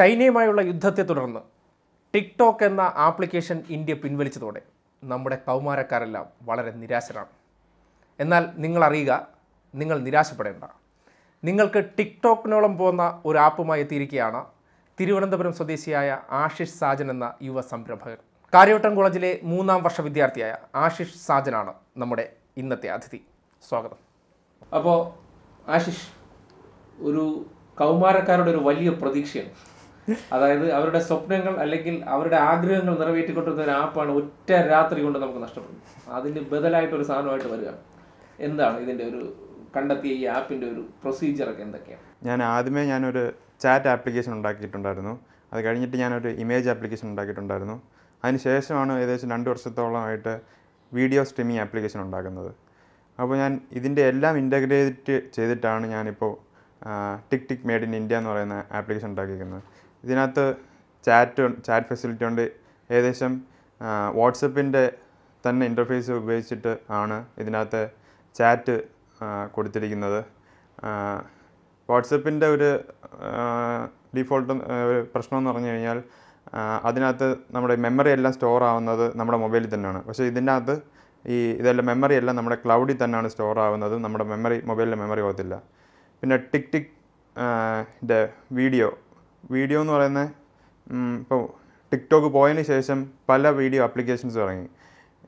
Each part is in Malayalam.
ചൈനയുമായുള്ള യുദ്ധത്തെ തുടർന്ന് ടിക്ടോക്ക് എന്ന ആപ്ലിക്കേഷൻ ഇന്ത്യ പിൻവലിച്ചതോടെ നമ്മുടെ കൗമാരക്കാരെല്ലാം വളരെ നിരാശരാണ് എന്നാൽ നിങ്ങൾ അറിയുക നിങ്ങൾ നിരാശപ്പെടേണ്ട നിങ്ങൾക്ക് ടിക്ടോക്കിനോളം പോകുന്ന ഒരു ആപ്പുമായി എത്തിയിരിക്കുകയാണ് തിരുവനന്തപുരം സ്വദേശിയായ ആഷിഷ് സാജൻ എന്ന യുവ സംരംഭകൻ കാര്യവട്ടം കോളേജിലെ മൂന്നാം വർഷ വിദ്യാർത്ഥിയായ ആഷിഷ് സാജനാണ് നമ്മുടെ ഇന്നത്തെ അതിഥി സ്വാഗതം അപ്പോൾ ആഷിഷ് ഒരു കൗമാരക്കാരുടെ ഒരു വലിയ പ്രതീക്ഷയാണ് അതായത് അവരുടെ സ്വപ്നങ്ങൾ അല്ലെങ്കിൽ അവരുടെ ആഗ്രഹങ്ങൾ നിറവേറ്റിക്കൊണ്ടിരുന്ന ഒരു ആപ്പാണ് ഒറ്റ രാത്രി കൊണ്ട് നമുക്ക് നഷ്ടപ്പെടുന്നത് അതിന് ബദലായിട്ട് ഒരു സാധനമായിട്ട് വരിക എന്താണ് ഇതിൻ്റെ ഒരു കണ്ടെത്തിയ ഈ ആപ്പിൻ്റെ ഒരു പ്രൊസീജിയറൊക്കെ എന്തൊക്കെയാണ് ഞാൻ ആദ്യമേ ഞാനൊരു ചാറ്റ് ആപ്ലിക്കേഷൻ ഉണ്ടാക്കിയിട്ടുണ്ടായിരുന്നു അത് കഴിഞ്ഞിട്ട് ഞാനൊരു ഇമേജ് ആപ്ലിക്കേഷൻ ഉണ്ടാക്കിയിട്ടുണ്ടായിരുന്നു ശേഷമാണ് ഏകദേശം രണ്ട് വർഷത്തോളമായിട്ട് വീഡിയോ സ്ട്രീമിംഗ് ആപ്ലിക്കേഷൻ ഉണ്ടാക്കുന്നത് അപ്പോൾ ഞാൻ ഇതിൻ്റെ എല്ലാം ഇൻ്റഗ്രേറ്റ് ചെയ്തിട്ടാണ് ഞാനിപ്പോൾ tik tik made in India എന്ന് പറയുന്ന ആപ്ലിക്കേഷൻ ഉണ്ടാക്കിയിരിക്കുന്നത് ഇതിനകത്ത് ചാറ്റ് ചാറ്റ് ഫെസിലിറ്റി ഉണ്ട് ഏകദേശം വാട്സപ്പിൻ്റെ തന്നെ ഇൻ്റർഫേസ് ഉപയോഗിച്ചിട്ട് ആണ് ഇതിനകത്ത് ചാറ്റ് കൊടുത്തിരിക്കുന്നത് വാട്സപ്പിൻ്റെ ഒരു ഡിഫോൾട്ട് ഒരു പ്രശ്നമെന്ന് പറഞ്ഞു കഴിഞ്ഞാൽ അതിനകത്ത് നമ്മുടെ മെമ്മറി എല്ലാം സ്റ്റോർ ആവുന്നത് നമ്മുടെ മൊബൈലിൽ തന്നെയാണ് പക്ഷേ ഇതിൻ്റെ അകത്ത് ഈ ഇതെല്ലാം മെമ്മറി എല്ലാം നമ്മുടെ ക്ലൗഡിൽ തന്നെയാണ് സ്റ്റോർ ആവുന്നത് നമ്മുടെ മെമ്മറി മൊബൈലിൻ്റെ മെമ്മറി പോകത്തില്ല പിന്നെ ടിക് ടിക് വീഡിയോ വീഡിയോ എന്ന് പറയുന്നത് ഇപ്പോൾ ടിക്ടോക്ക് പോയതിന് ശേഷം പല വീഡിയോ ആപ്ലിക്കേഷൻസ് ഇറങ്ങി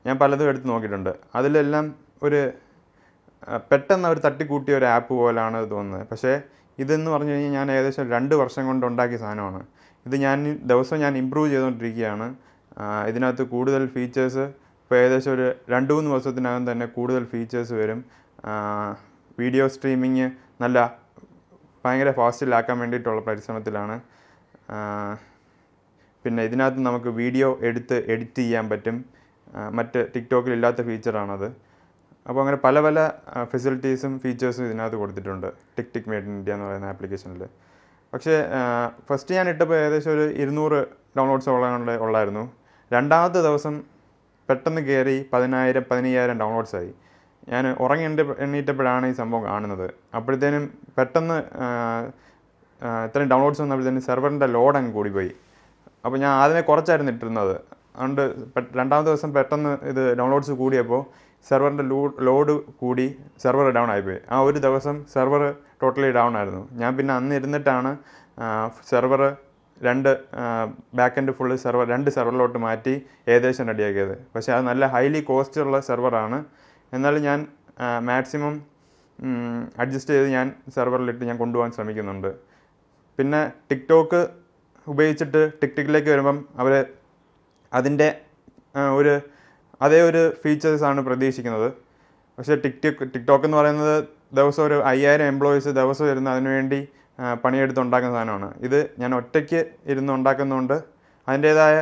ഞാൻ പലതും എടുത്ത് നോക്കിയിട്ടുണ്ട് അതിലെല്ലാം ഒരു പെട്ടെന്ന് അവർ തട്ടിക്കൂട്ടിയ ഒരു ആപ്പ് പോലാണ് തോന്നുന്നത് പക്ഷേ ഇതെന്ന് പറഞ്ഞു കഴിഞ്ഞാൽ ഞാൻ ഏകദേശം രണ്ട് വർഷം കൊണ്ട് ഉണ്ടാക്കിയ സാധനമാണ് ഇത് ഞാൻ ദിവസം ഞാൻ ഇമ്പ്രൂവ് ചെയ്തുകൊണ്ടിരിക്കുകയാണ് ഇതിനകത്ത് കൂടുതൽ ഫീച്ചേഴ്സ് ഇപ്പോൾ ഏകദേശം ഒരു രണ്ട് മൂന്ന് ദിവസത്തിനകം തന്നെ കൂടുതൽ ഫീച്ചേഴ്സ് വരും വീഡിയോ സ്ട്രീമിങ് നല്ല ഭയങ്കര ഫാസ്റ്റിലാക്കാൻ വേണ്ടിയിട്ടുള്ള പരിശ്രമത്തിലാണ് പിന്നെ ഇതിനകത്ത് നമുക്ക് വീഡിയോ എടുത്ത് എഡിറ്റ് ചെയ്യാൻ പറ്റും മറ്റ് ടിക്ടോക്കിൽ ഇല്ലാത്ത ഫീച്ചറാണത് അപ്പോൾ അങ്ങനെ പല പല ഫെസിലിറ്റീസും ഫീച്ചേഴ്സും ഇതിനകത്ത് കൊടുത്തിട്ടുണ്ട് tik tik made in India എന്ന് പറയുന്ന ആപ്ലിക്കേഷനിൽ പക്ഷേ ഫസ്റ്റ് ഞാൻ ഇട്ടപ്പോൾ ഏകദേശം ഒരു ഇരുന്നൂറ് ഡൗൺലോഡ്സ് ഉള്ള ഉള്ളായിരുന്നു രണ്ടാമത്തെ ദിവസം പെട്ടെന്ന് കയറി പതിനായിരം പതിനയ്യായിരം ഡൗൺലോഡ്സ് ആയി ഞാൻ ഉറങ്ങി എണ്ണ എണ്ണീറ്റപ്പോഴാണ് ഈ സംഭവം കാണുന്നത് അപ്പോഴത്തേനും പെട്ടെന്ന് ഇത്രയും ഡൗൺലോഡ്സ് വന്നപ്പോഴത്തേനും സെർവറിൻ്റെ ലോഡ് അങ്ങ് കൂടിപ്പോയി അപ്പോൾ ഞാൻ ആദ്യമേ കുറച്ചായിരുന്നു ഇട്ടിരുന്നത് അതുകൊണ്ട് രണ്ടാമത്തെ ദിവസം പെട്ടെന്ന് ഇത് ഡൗൺലോഡ്സ് കൂടിയപ്പോൾ സെർവറിൻ്റെ ലോഡ് കൂടി സെർവർ ഡൗൺ ആയിപ്പോയി ആ ഒരു ദിവസം സെർവർ ടോട്ടലി ഡൗൺ ആയിരുന്നു ഞാൻ പിന്നെ അന്ന് ഇരുന്നിട്ടാണ് സെർവർ രണ്ട് ബാക്ക് എൻഡ് ഫുള്ള് സെർവർ രണ്ട് സെർവറിലോട്ട് മാറ്റി ഏകദേശം റെഡിയാക്കിയത് പക്ഷേ അത് നല്ല ഹൈലി കോസ്റ്റുള്ള സെർവറാണ് എന്നാലും ഞാൻ മാക്സിമം അഡ്ജസ്റ്റ് ചെയ്ത് ഞാൻ സെർവറിലിട്ട് ഞാൻ കൊണ്ടുപോകാൻ ശ്രമിക്കുന്നുണ്ട് പിന്നെ ടിക്ടോക്ക് ഉപയോഗിച്ചിട്ട് ടിക്ടിക്കിലേക്ക് വരുമ്പം അവർ അതിൻ്റെ ഒരു അതേ ഒരു ഫീച്ചേഴ്സാണ് പ്രതീക്ഷിക്കുന്നത് പക്ഷേ ടിക്ടോക്ക് ടിക്ടോക്ക് എന്ന് പറയുന്നത് ദിവസം ഒരു അയ്യായിരം എംപ്ലോയീസ് ദിവസം ഇരുന്ന് അതിനുവേണ്ടി പണിയെടുത്ത് ഉണ്ടാക്കുന്ന സാധനമാണ് ഇത് ഞാൻ ഒറ്റയ്ക്ക് ഇരുന്ന് ഉണ്ടാക്കുന്നതുകൊണ്ട് അതിൻ്റേതായ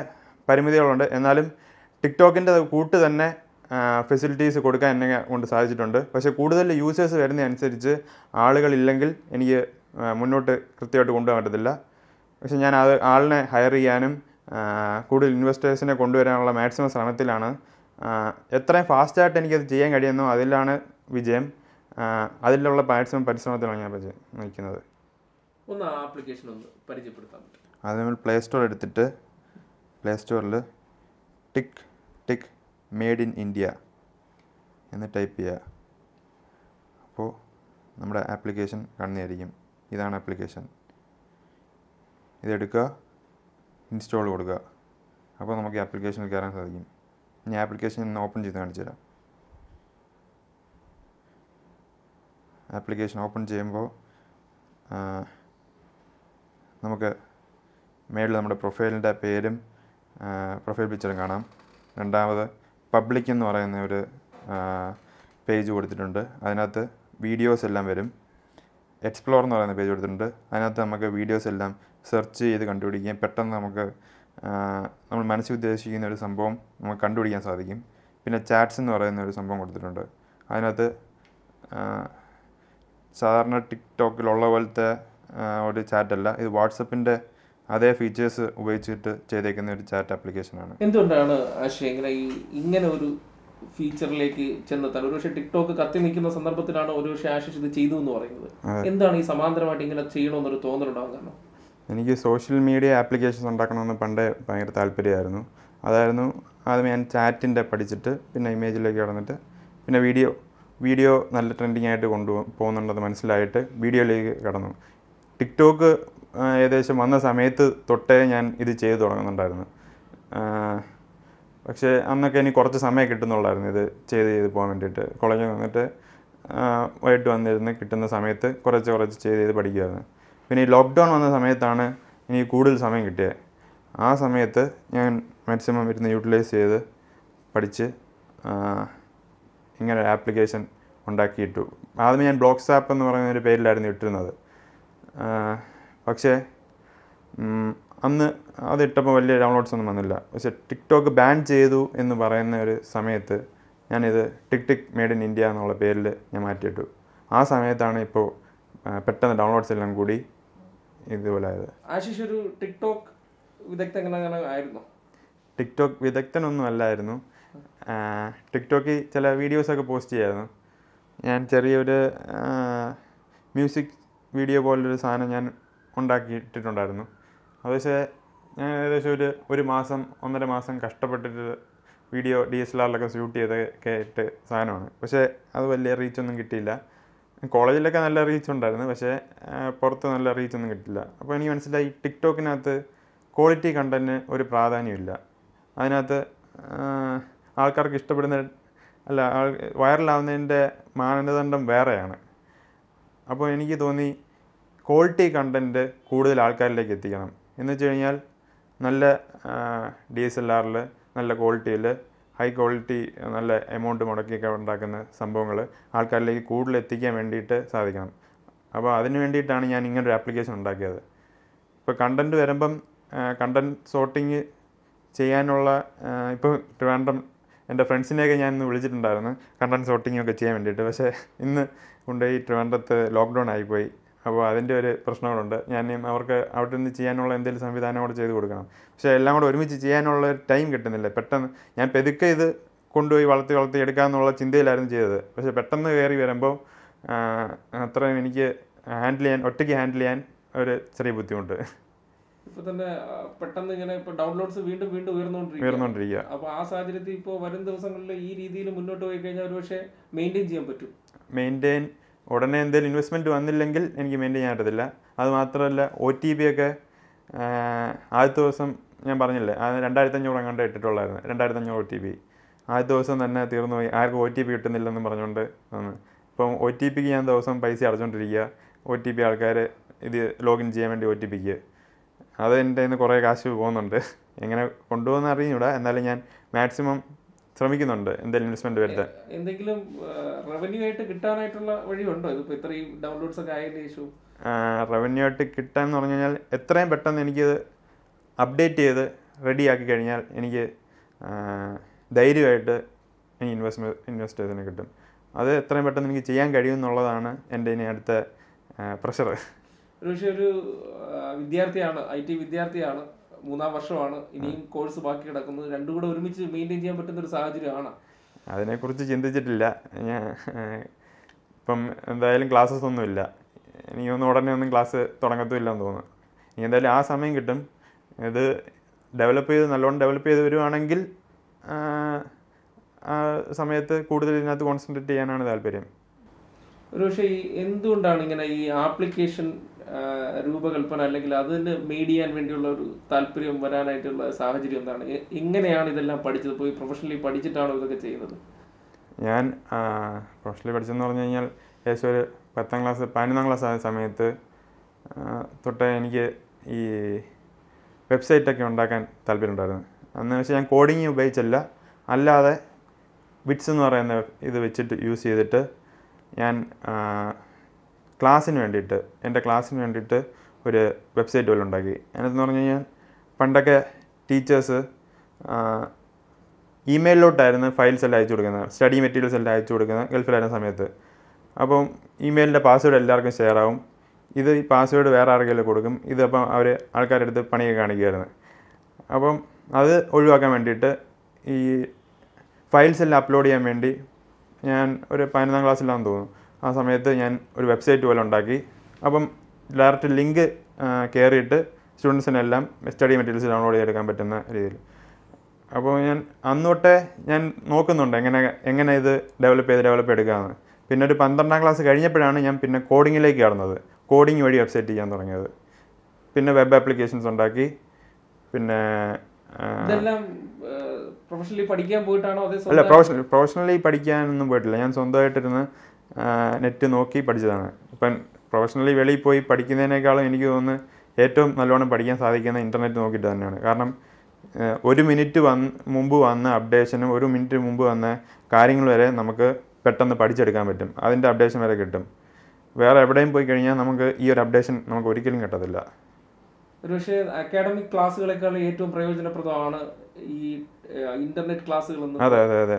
പരിമിതികളുണ്ട് എന്നാലും ടിക്ടോക്കിൻ്റെ കൂട്ട് തന്നെ ഫെസിലിറ്റീസ് കൊടുക്കാൻ എന്നെ കൊണ്ട് സാധിച്ചിട്ടുണ്ട് പക്ഷേ കൂടുതൽ യൂസേഴ്സ് വരുന്നതനുസരിച്ച് ആളുകളില്ലെങ്കിൽ എനിക്ക് മുന്നോട്ട് കൃത്യമായിട്ട് കൊണ്ടുപോകാൻ പറ്റത്തില്ല പക്ഷേ ഞാൻ അത് ആളിനെ ഹയർ ചെയ്യാനും കൂടുതൽ ഇൻവെസ്റ്റേഴ്സിനെ കൊണ്ടുവരാനുള്ള മാക്സിമം ശ്രമത്തിലാണ് എത്രയും ഫാസ്റ്റായിട്ട് എനിക്കത് ചെയ്യാൻ കഴിയുന്നോ അതിലാണ് വിജയം അതിലുള്ള മാക്സിമം പരിശ്രമത്തിലാണ് ഞാൻ നിൽക്കുന്നത് ഒന്ന് ആപ്ലിക്കേഷൻ ഒന്ന് പരിചയപ്പെടുത്താം അത് നമ്മൾ പ്ലേ സ്റ്റോർ എടുത്തിട്ട് പ്ലേ സ്റ്റോറിൽ tik tik made in India എന്ന് ടൈപ്പ് ചെയ്യുക അപ്പോൾ നമ്മുടെ ആപ്ലിക്കേഷൻ കാണുന്നതായിരിക്കും ഇതാണ് ആപ്ലിക്കേഷൻ ഇതെടുക്കുക ഇൻസ്റ്റാൾ കൊടുക്കുക അപ്പോൾ നമുക്ക് ഈ ആപ്ലിക്കേഷനിൽ കയറാൻ സാധിക്കും ഞാൻ ആപ്ലിക്കേഷൻ ഒന്ന് ഓപ്പൺ ചെയ്ത് കാണിച്ചു തരാം ആപ്ലിക്കേഷൻ ഓപ്പൺ ചെയ്യുമ്പോൾ നമുക്ക് മേളിൽ നമ്മുടെ പ്രൊഫൈലിൻ്റെ പേരും പ്രൊഫൈൽ പിക്ചറും കാണാം രണ്ടാമത് പബ്ലിക് എന്ന് പറയുന്ന ഒരു പേജ് കൊടുത്തിട്ടുണ്ട് അതിനകത്ത് വീഡിയോസ് എല്ലാം വരും എക്സ്പ്ലോർ എന്ന് പറയുന്ന പേജ് കൊടുത്തിട്ടുണ്ട് അതിനകത്ത് നമുക്ക് വീഡിയോസ് എല്ലാം സെർച്ച് ചെയ്ത് കണ്ടുപിടിക്കുകയും പെട്ടെന്ന് നമുക്ക് നമ്മൾ മനസ്സിൽ ഉദ്ദേശിക്കുന്ന ഒരു സംഭവം നമുക്ക് കണ്ടുപിടിക്കാൻ സാധിക്കും പിന്നെ ചാറ്റ്സ് എന്ന് പറയുന്ന ഒരു സംഭവം കൊടുത്തിട്ടുണ്ട് അതിനകത്ത് സാധാരണ ടിക്ടോക്കിലുള്ള പോലത്തെ ഒരു ചാറ്റല്ല ഇത് വാട്സപ്പിൻ്റെ അതേ ഫീച്ചേഴ്സ് ഉപയോഗിച്ചിട്ട് ചെയ്തേക്കുന്ന ഒരു ചാറ്റ് ആപ്ലിക്കേഷനാണ് എന്തുകൊണ്ടാണ് ആശയ ഇങ്ങനെ ഈ ഇങ്ങനെ ഒരു ഫീച്ചറിലേക്ക് ചെന്നെത്താൻ ഒരുപക്ഷെ ടിക്ടോക്ക് കത്തി നിൽക്കുന്ന സന്ദർഭത്തിലാണ് ഒരുപക്ഷെ ആശിഷ് ഇത് ചെയ്തു എന്ന് പറയുന്നത് എന്താണ് ഈ സമാന്തരമായിട്ട് ഇങ്ങനെ ചെയ്യണമെന്നൊരു തോന്നലുണ്ടാവും കാരണം എനിക്ക് സോഷ്യൽ മീഡിയ ആപ്ലിക്കേഷൻസ് ഉണ്ടാക്കണമെന്ന് പണ്ടേ ഭയങ്കര താല്പര്യമായിരുന്നു അതായിരുന്നു ആദ്യം ഞാൻ ചാറ്റിൻ്റെ പഠിച്ചിട്ട് പിന്നെ ഇമേജിലേക്ക് കടന്നിട്ട് പിന്നെ വീഡിയോ വീഡിയോ നല്ല ട്രെൻഡിങ് ആയിട്ട് കൊണ്ടുപോകുന്നുണ്ടെന്ന് മനസ്സിലായിട്ട് വീഡിയോയിലേക്ക് കടന്നു ടിക്ടോക്ക് ഏകദേശം വന്ന സമയത്ത് തൊട്ടേ ഞാൻ ഇത് ചെയ്തു തുടങ്ങുന്നുണ്ടായിരുന്നു പക്ഷേ അന്നൊക്കെ എനിക്ക് കുറച്ച് സമയം കിട്ടുന്നുള്ളായിരുന്നു ഇത് ചെയ്ത് ചെയ്ത് പോകാൻ വേണ്ടിയിട്ട് കോളേജിൽ വന്നിട്ട് വൈകിട്ട് വന്നിരുന്ന് കിട്ടുന്ന സമയത്ത് കുറച്ച് കുറച്ച് ചെയ്ത് ചെയ്ത് പഠിക്കുമായിരുന്നു പിന്നെ ഈ ലോക്ക്ഡൗൺ വന്ന സമയത്താണ് എനിക്ക് കൂടുതൽ സമയം കിട്ടിയത് ആ സമയത്ത് ഞാൻ മാക്സിമം ഇരുന്ന് യൂട്ടിലൈസ് ചെയ്ത് പഠിച്ച് ഇങ്ങനെ ഒരു ആപ്ലിക്കേഷൻ ഉണ്ടാക്കിയിട്ടു ആദ്യമേ ഞാൻ ബ്ലോക്സ് ആപ്പ് എന്ന് പറയുന്ന ഒരു പേരിലായിരുന്നു ഇട്ടിരുന്നത് പക്ഷേ അന്ന് അതിട്ടപ്പോൾ വലിയ ഡൗൺലോഡ്സ് ഒന്നും വന്നില്ല പക്ഷേ ടിക്ടോക്ക് ബാൻ ചെയ്തു എന്ന് പറയുന്ന ഒരു സമയത്ത് ഞാനിത് tik tik made in India എന്നുള്ള പേരിൽ ഞാൻ മാറ്റിയിട്ടു ആ സമയത്താണ് ഇപ്പോൾ പെട്ടെന്ന് ഡൗൺലോഡ്സ് എല്ലാം കൂടി ഇതുപോലെ ആയത് ആശിഷ് ഒരു ടിക്ടോക്ക് വിദഗ്ധൻ ആയിരുന്നു ടിക്ടോക്ക് വിദഗ്ധനൊന്നും അല്ലായിരുന്നു ടിക്ടോക്കിൽ ചില വീഡിയോസൊക്കെ പോസ്റ്റ് ചെയ്യായിരുന്നു ഞാൻ ചെറിയൊരു മ്യൂസിക് വീഡിയോ പോലൊരു സാധനം ഞാൻ ഉണ്ടാക്കിയിട്ടിട്ടുണ്ടായിരുന്നു അത് പക്ഷേ ഞാൻ ഏകദേശം ഒരു ഒരു മാസം ഒന്നര മാസം കഷ്ടപ്പെട്ടിട്ട് വീഡിയോ ഡി എസ് എൽ ആറിലൊക്കെ ഷൂട്ട് ചെയ്തൊക്കെ ആയിട്ട് സാധനമാണ് പക്ഷേ അത് വലിയ റീച്ചൊന്നും കിട്ടിയില്ല കോളേജിലൊക്കെ നല്ല റീച്ച് ഉണ്ടായിരുന്നു പക്ഷേ പുറത്ത് നല്ല റീച്ച് ഒന്നും കിട്ടില്ല അപ്പോൾ എനിക്ക് മനസ്സിലായി ടിക്ടോക്കിനകത്ത് ക്വാളിറ്റി കണ്ടൻറ്റിന് ഒരു പ്രാധാന്യമില്ല അതിനകത്ത് ആൾക്കാർക്ക് ഇഷ്ടപ്പെടുന്ന അല്ല വൈറലാവുന്നതിൻ്റെ മാനദണ്ഡം വേറെയാണ് അപ്പോൾ എനിക്ക് തോന്നി ക്വാളിറ്റി കണ്ടൻറ്റ് കൂടുതൽ ആൾക്കാരിലേക്ക് എത്തിക്കണം എന്ന് വെച്ച് കഴിഞ്ഞാൽ നല്ല ഡി എസ് എൽ ആറിൽ നല്ല ക്വാളിറ്റിയിൽ ഹൈ ക്വാളിറ്റി നല്ല എമൗണ്ട് മുടക്കിയൊക്കെ ഉണ്ടാക്കുന്ന സംഭവങ്ങൾ ആൾക്കാരിലേക്ക് കൂടുതൽ എത്തിക്കാൻ വേണ്ടിയിട്ട് സാധിക്കണം അപ്പോൾ അതിന് വേണ്ടിയിട്ടാണ് ഞാൻ ഇങ്ങനൊരു ആപ്ലിക്കേഷൻ ഉണ്ടാക്കിയത് ഇപ്പോൾ കണ്ടൻറ്റ് വരുമ്പം കണ്ടൻറ് സോർട്ടിങ് ചെയ്യാനുള്ള ഇപ്പോൾ ട്രിവാൻഡ്രം എൻ്റെ ഫ്രണ്ട്സിനെയൊക്കെ ഞാൻ ഇന്ന് വിളിച്ചിട്ടുണ്ടായിരുന്നു കണ്ടൻറ് സോർട്ടിങ്ങൊക്കെ ചെയ്യാൻ വേണ്ടിയിട്ട് പക്ഷേ ഇന്ന് കൊണ്ടുപോയി ട്രിവാൻഡ്രത്ത് ലോക്ക്ഡൗൺ ആയിപ്പോയി അപ്പോൾ അതിൻ്റെ ഒരു പ്രശ്നങ്ങളുണ്ട് ഞാൻ അവർക്ക് അവിടെ നിന്ന് ചെയ്യാനുള്ള എന്തെങ്കിലും സംവിധാനം കൂടെ ചെയ്ത് കൊടുക്കണം പക്ഷേ എല്ലാം കൂടെ ഒരുമിച്ച് ചെയ്യാനുള്ള ടൈം കിട്ടുന്നില്ല പെട്ടെന്ന് ഞാൻ പെതുക്കെ ഇത് കൊണ്ടുപോയി വളർത്തി വളർത്തി എടുക്കാമെന്നുള്ള ചിന്തയിലായിരുന്നു ചെയ്തത് പക്ഷേ പെട്ടെന്ന് കയറി വരുമ്പോൾ അത്രയും എനിക്ക് ഹാൻഡിൽ ചെയ്യാൻ ഒറ്റയ്ക്ക് ഹാൻഡിൽ ചെയ്യാൻ ഒരു ചെറിയ ബുദ്ധിമുട്ട് ഇപ്പൊ തന്നെ പെട്ടെന്ന് ഇങ്ങനെ ഇപ്പൊ ഡൗൺലോഡ്സ് വീണ്ടും വീണ്ടും ഉയർന്നുകൊണ്ടിരിക്കുക അപ്പൊ ആ സാഹചര്യത്തിൽ ഇപ്പോൾ വരും ദിവസങ്ങളിൽ ഈ രീതിയിൽ മുന്നോട്ട് പോയി കഴിഞ്ഞാൽ ഒരുപക്ഷെ മെയിൻറ്റെയിൻ ചെയ്യാൻ പറ്റും മെയിൻറ്റെയിൻ ഉടനെ എന്തെങ്കിലും ഇൻവെസ്റ്റ്മെൻറ്റ് വന്നില്ലെങ്കിൽ എനിക്ക് മെയിൻറ്റെയിൻ ചെയ്യാൻ പറ്റത്തില്ല അതുമാത്രമല്ല ഒ ടി പി ഒക്കെ ആദ്യത്തെ ദിവസം ഞാൻ പറഞ്ഞില്ലേ അഞ്ഞൂറ് അങ്ങോട്ട് ഇട്ടിട്ടുള്ളായിരുന്നു അഞ്ഞൂറ് ഒ ടി പി ആദ്യത്തെ ദിവസം തന്നെ തീർന്നു പോയി ആർക്കും ഒ ടി പി കിട്ടുന്നില്ലെന്ന് പറഞ്ഞുകൊണ്ട് വന്ന് ഇപ്പം ഒ ടി പിക്ക് ഞാൻ ദിവസം പൈസ അടച്ചുകൊണ്ടിരിക്കുക ഒ ടി പി ആൾക്കാർ ഇത് ലോഗിൻ ചെയ്യാൻ വേണ്ടി ഒ ടി പിക്ക് അത് എൻ്റെ കുറേ കാശ് പോകുന്നുണ്ട് എങ്ങനെ കൊണ്ടുപോകുന്ന അറിഞ്ഞൂടാ എന്നാലും ഞാൻ മാക്സിമം ശ്രമിക്കുന്നുണ്ട് എന്തെങ്കിലും ഇൻവെസ്റ്റ്മെന്റ് വരുത്താൻ എന്തെങ്കിലും റവന്യൂ ആയിട്ട് കിട്ടാനായിട്ടുള്ള വഴിയുണ്ടോ ഇതിപ്പോ ഇത്രയും ഡൗൺലോഡ്സ് ഒക്കെ ആയതിനു ഇഷ്യൂ റവന്യൂ ആയിട്ട് കിട്ടാൻ എന്ന് പറഞ്ഞു കഴിഞ്ഞാൽ എത്രയും പെട്ടെന്ന് എനിക്കിത് അപ്ഡേറ്റ് ചെയ്ത് റെഡിയാക്കി കഴിഞ്ഞാൽ എനിക്ക് ധൈര്യമായിട്ട് എനിക്ക് ഇൻവെസ്റ്റ് ചെയ്തതിന് കിട്ടും അത് എത്രയും പെട്ടെന്ന് എനിക്ക് ചെയ്യാൻ കഴിയും എന്നുള്ളതാണ് എൻ്റെ ഇനി അടുത്ത പ്രഷർ ഒരു ഒരു വിദ്യാർത്ഥിയാണ് ഐ ടി വിദ്യാർത്ഥിയാണ് മൂന്നാം വർഷമാണ് ഇനിയും കോഴ്സ് ബാക്കി കിടക്കുന്നത് രണ്ടും കൂടെ ഒരുമിച്ച് മെയിൻറ്റെയിൻ ചെയ്യാൻ പറ്റുന്ന ഒരു സാഹചര്യമാണ് അതിനെക്കുറിച്ച് ചിന്തിച്ചിട്ടില്ല ഞാൻ ഇപ്പം എന്തായാലും ക്ലാസ്സസ് ഇല്ല ഇനി ഒന്നും ഉടനെ ഒന്നും ക്ലാസ് തുടങ്ങത്തുമില്ല എന്ന് തോന്നുന്നു ഇനി എന്തായാലും ആ സമയം കിട്ടും ഇത് ഡെവലപ്പ് ചെയ്ത് നല്ലോണം ഡെവലപ്പ് ചെയ്ത് വരുവാണെങ്കിൽ ആ സമയത്ത് കൂടുതൽ ഇതിനകത്ത് കോൺസെൻട്രേറ്റ് ചെയ്യാനാണ് താല്പര്യം ഒരുപക്ഷെ ഈ എന്തുകൊണ്ടാണ് ഇങ്ങനെ ഈ ആപ്ലിക്കേഷൻ രൂപകൽപ്പന അല്ലെങ്കിൽ അതിന് മെയ്ഡ് ചെയ്യാൻ വേണ്ടിയുള്ള ഒരു താല്പര്യം വരാനായിട്ടുള്ള സാഹചര്യം എന്താണ് എങ്ങനെയാണ് ഇതെല്ലാം പഠിച്ചത് പോയി പ്രൊഫഷണലി പഠിച്ചിട്ടാണോ ഇതൊക്കെ ചെയ്യുന്നത് ഞാൻ പ്രൊഫഷണലി പഠിച്ചെന്ന് പറഞ്ഞു കഴിഞ്ഞാൽ ഏകദേശം ഒരു പത്താം ക്ലാസ് പതിനൊന്നാം ക്ലാസ് ആയ സമയത്ത് തൊട്ട് എനിക്ക് ഈ വെബ്സൈറ്റൊക്കെ ഉണ്ടാക്കാൻ താല്പര്യമുണ്ടായിരുന്നു എന്ന് വെച്ചാൽ ഞാൻ കോഡിങ് ഉപയോഗിച്ചല്ല അല്ലാതെ വിറ്റ്സ് എന്ന് പറയുന്ന ഇത് വെച്ചിട്ട് യൂസ് ചെയ്തിട്ട് ഞാൻ ക്ലാസ്സിന് വേണ്ടിയിട്ട് എൻ്റെ ക്ലാസ്സിന് വേണ്ടിയിട്ട് ഒരു വെബ്സൈറ്റ് പോലെ ഉണ്ടാക്കി അതിനെന്ന് പറഞ്ഞു കഴിഞ്ഞാൽ പണ്ടൊക്കെ ടീച്ചേഴ്സ് ഇമെയിലിലോട്ടായിരുന്നു ഫയൽസ് എല്ലാം അയച്ചു കൊടുക്കുന്നത് സ്റ്റഡി മെറ്റീരിയൽസ് എല്ലാം അയച്ചു കൊടുക്കുന്നത് ഗൾഫിലായിരുന്ന സമയത്ത് അപ്പം ഇമെയിലിൻ്റെ പാസ്വേഡ് എല്ലാവർക്കും ഷെയർ ആവും ഇത് ഈ പാസ്വേഡ് വേറെ ആർക്കെങ്കിലും കൊടുക്കും ഇത് അവർ ആൾക്കാരുടെ അടുത്ത് പണിയൊക്കെ കാണിക്കുമായിരുന്നു അപ്പം അത് ഒഴിവാക്കാൻ വേണ്ടിയിട്ട് ഈ ഫയൽസ് എല്ലാം അപ്ലോഡ് ചെയ്യാൻ വേണ്ടി ഞാൻ ഒരു പതിനൊന്നാം ക്ലാസ്സിലാണെന്ന് തോന്നുന്നു ആ സമയത്ത് ഞാൻ ഒരു വെബ്സൈറ്റ് പോലെ ഉണ്ടാക്കി അപ്പം ഡയറക്റ്റ് ലിങ്ക് കയറിയിട്ട് സ്റ്റുഡൻസിനെല്ലാം സ്റ്റഡി മെറ്റീരിയൽസ് ഡൗൺലോഡ് ചെയ്തെടുക്കാൻ പറ്റുന്ന രീതിയിൽ അപ്പോൾ ഞാൻ അന്നോട്ടെ ഞാൻ നോക്കുന്നുണ്ട് എങ്ങനെ എങ്ങനെ ഇത് ഡെവലപ്പ് ചെയ്ത് ഡെവലപ്പ് എടുക്കാമെന്ന് പിന്നെ ഒരു പന്ത്രണ്ടാം ക്ലാസ് കഴിഞ്ഞപ്പോഴാണ് ഞാൻ പിന്നെ കോഡിങ്ങിലേക്ക് കടന്നത് കോഡിങ് വഴി വെബ്സൈറ്റ് ചെയ്യാൻ തുടങ്ങിയത് പിന്നെ വെബ് ആപ്ലിക്കേഷൻസ് ഉണ്ടാക്കി പിന്നെ പ്രൊഫഷണലി പഠിക്കാൻ പോയിട്ടാണോ അതേ അല്ല പ്രൊഫഷണൽ പ്രൊഫഷണലി പഠിക്കാനൊന്നും പോയിട്ടില്ല ഞാൻ സ്വന്തമായിട്ടിരുന്ന് നെറ്റ് നോക്കി പഠിച്ചതാണ് ഇപ്പം പ്രൊഫഷണലി വെളിയിൽ പോയി പഠിക്കുന്നതിനേക്കാളും എനിക്ക് തോന്നുന്നു ഏറ്റവും നല്ലോണം പഠിക്കാൻ സാധിക്കുന്ന ഇൻ്റർനെറ്റ് നോക്കിയിട്ട് തന്നെയാണ് കാരണം ഒരു മിനിറ്റ് വന്ന് മുമ്പ് വന്ന അപ്ഡേഷനും ഒരു മിനിറ്റ് മുമ്പ് വന്ന കാര്യങ്ങൾ വരെ നമുക്ക് പെട്ടെന്ന് പഠിച്ചെടുക്കാൻ പറ്റും അതിൻ്റെ അപ്ഡേഷൻ വരെ കിട്ടും വേറെ എവിടെയും പോയി കഴിഞ്ഞാൽ നമുക്ക് ഈ ഒരു അപ്ഡേഷൻ നമുക്ക് ഒരിക്കലും കിട്ടത്തില്ല ഒരുപക്ഷേ അക്കാഡമിക് ക്ലാസ്സുകളെക്കാൾ ഏറ്റവും പ്രയോജനപ്രദമാണ് ഈ ഇന്റർനെറ്റ് ക്ലാസ്സുകളൊന്നും അതെ അതെ അതെ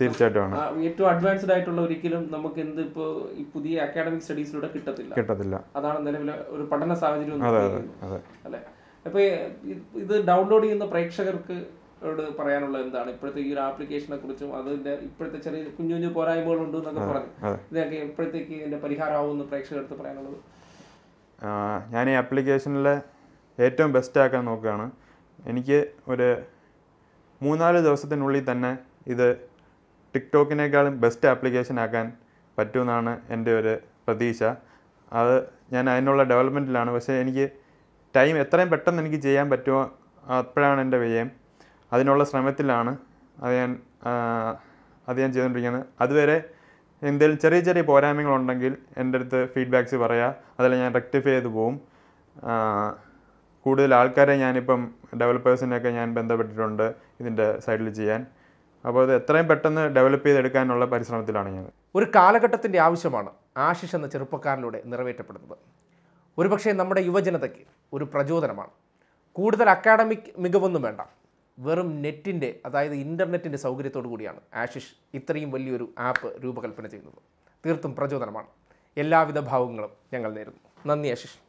തീർച്ചയായിട്ടും ഏറ്റവും അഡ്വാൻസ്ഡ് ആയിട്ടുള്ള ഒരിക്കലും നമുക്ക് എന്ത് ഇപ്പോ ഈ പുതിയ അക്കാഡമിക് സ്റ്റഡീസിലൂടെ കിട്ടത്തില്ല കിട്ടത്തില്ല അതാണ് നിലവിലെ ഒരു പഠന സാഹചര്യം അല്ലെ അപ്പൊ ഇത് ഡൗൺലോഡ് ചെയ്യുന്ന പ്രേക്ഷകർക്ക് പറയാനുള്ള എന്താണ് ഇപ്പോഴത്തെ ഈ ഒരു ആപ്ലിക്കേഷനെ കുറിച്ചും അതിന്റെ ഇപ്പോഴത്തെ ചെറിയ കുഞ്ഞു കുഞ്ഞു പോരായ്മകളുണ്ട് എന്നൊക്കെ പറഞ്ഞു ഇതൊക്കെ എപ്പോഴത്തേക്ക് ഇതിന്റെ പരിഹാരമാവുമെന്ന് പ്രേക്ഷകർക്ക് പറയാനുള്ളത് ഞാൻ ഈ ആപ്ലിക്കേഷനിലെ ഏറ്റവും ബെസ്റ്റ് ആക്കാൻ നോക്കുകയാണ് എനിക്ക് ഒരു മൂന്നാല് ദിവസത്തിനുള്ളിൽ തന്നെ ഇത് ടിക്ടോക്കിനേക്കാളും ബെസ്റ്റ് ആപ്ലിക്കേഷൻ ആക്കാൻ പറ്റുമെന്നാണ് എൻ്റെ ഒരു പ്രതീക്ഷ അത് ഞാൻ അതിനുള്ള ഡെവലപ്മെൻറ്റിലാണ് പക്ഷേ എനിക്ക് ടൈം എത്രയും പെട്ടെന്ന് എനിക്ക് ചെയ്യാൻ പറ്റുമോ അപ്പോഴാണ് എൻ്റെ വിജയം അതിനുള്ള ശ്രമത്തിലാണ് അത് ഞാൻ അത് ഞാൻ ചെയ്തുകൊണ്ടിരിക്കുന്നത് അതുവരെ എന്തെങ്കിലും ചെറിയ ചെറിയ പോരായ്മകളുണ്ടെങ്കിൽ എൻ്റെ അടുത്ത് ഫീഡ്ബാക്ക്സ് പറയുക അതെല്ലാം ഞാൻ റെക്ടിഫൈ ചെയ്ത് പോവും കൂടുതൽ ആൾക്കാരെ ഞാനിപ്പം ഡെവലപ്പേഴ്സിനെയൊക്കെ ഞാൻ ബന്ധപ്പെട്ടിട്ടുണ്ട് ഇതിൻ്റെ സൈഡിൽ ചെയ്യാൻ അപ്പോൾ അത് എത്രയും പെട്ടെന്ന് ഡെവലപ്പ് ചെയ്തെടുക്കാനുള്ള പരിശ്രമത്തിലാണ് ഞാൻ ഒരു കാലഘട്ടത്തിൻ്റെ ആവശ്യമാണ് ആശിഷ് എന്ന ചെറുപ്പക്കാരനിലൂടെ നിറവേറ്റപ്പെടുന്നത് ഒരുപക്ഷെ നമ്മുടെ യുവജനതയ്ക്ക് ഒരു പ്രചോദനമാണ് കൂടുതൽ അക്കാഡമിക് മികവൊന്നും വേണ്ട വെറും നെറ്റിൻ്റെ അതായത് ഇൻ്റർനെറ്റിൻ്റെ സൗകര്യത്തോടു കൂടിയാണ് ആഷിഷ് ഇത്രയും വലിയൊരു ആപ്പ് രൂപകൽപ്പന ചെയ്യുന്നത് തീർത്തും പ്രചോദനമാണ് എല്ലാവിധ ഭാവങ്ങളും ഞങ്ങൾ നേരുന്നു നന്ദി ആഷിഷ്